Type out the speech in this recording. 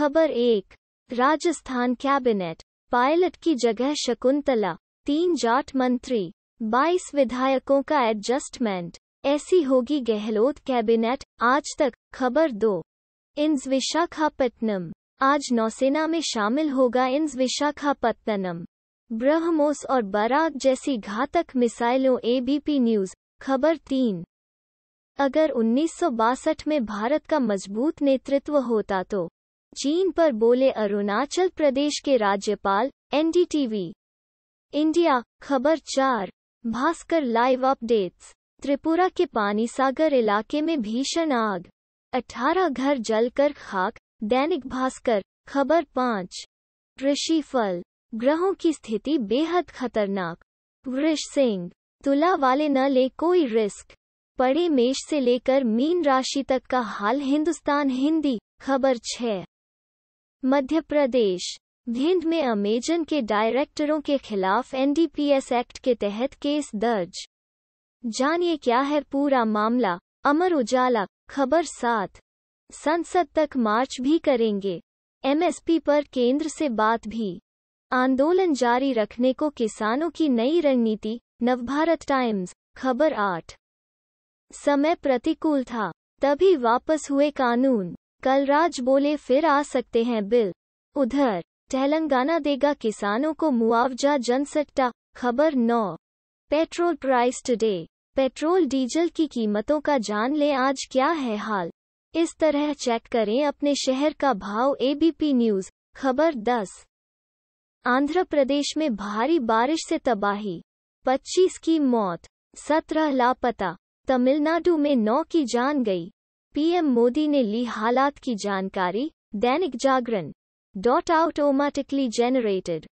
खबर एक Rajasthan cabinet pilot की जगह शकुंतला तीन जाट मंत्री बाईस विधायकों का एडजस्टमेंट ऐसी होगी गहलोत कैबिनेट आज तक खबर दो इंस विशाखापट्टनम आज नौसेना में शामिल होगा इंस विशाखापट्टनम ब्रह्मोस और बराक जैसी घातक मिसाइलों एबीपी न्यूज खबर तीन अगर उन्नीस में भारत का मजबूत नेतृत्व होता तो चीन पर बोले अरुणाचल प्रदेश के राज्यपाल एनडीटीवी इंडिया खबर चार भास्कर लाइव अपडेट्स त्रिपुरा के पानीसागर इलाके में भीषण आग 18 घर जलकर खाक दैनिक भास्कर खबर पाँच ऋषि फल ग्रहों की स्थिति बेहद खतरनाक वृष सिंह तुला वाले न ले कोई रिस्क पड़े मेष से लेकर मीन राशि तक का हाल हिंदुस्तान हिंदी खबर छः मध्य प्रदेश भिंड में अमेजन के डायरेक्टरों के खिलाफ एनडीपीएस एक्ट के तहत केस दर्ज जानिए क्या है पूरा मामला अमर उजाला खबर सात संसद तक मार्च भी करेंगे एमएसपी पर केंद्र से बात भी आंदोलन जारी रखने को किसानों की नई रणनीति नवभारत टाइम्स खबर आठ समय प्रतिकूल था तभी वापस हुए कानून कलराज बोले फिर आ सकते हैं बिल उधर तेलंगाना देगा किसानों को मुआवजा जनसट्टा खबर नौ petrol price today petrol diesel की कीमतों का जान लें आज क्या है हाल इस तरह चेक करें अपने शहर का भाव एबीपी न्यूज खबर 10 आंध्र प्रदेश में भारी बारिश से तबाही 25 की मौत 17 लापता तमिलनाडु में 9 की जान गई पीएम मोदी ने ली हालात की जानकारी Dainik Jagran dot automatically generated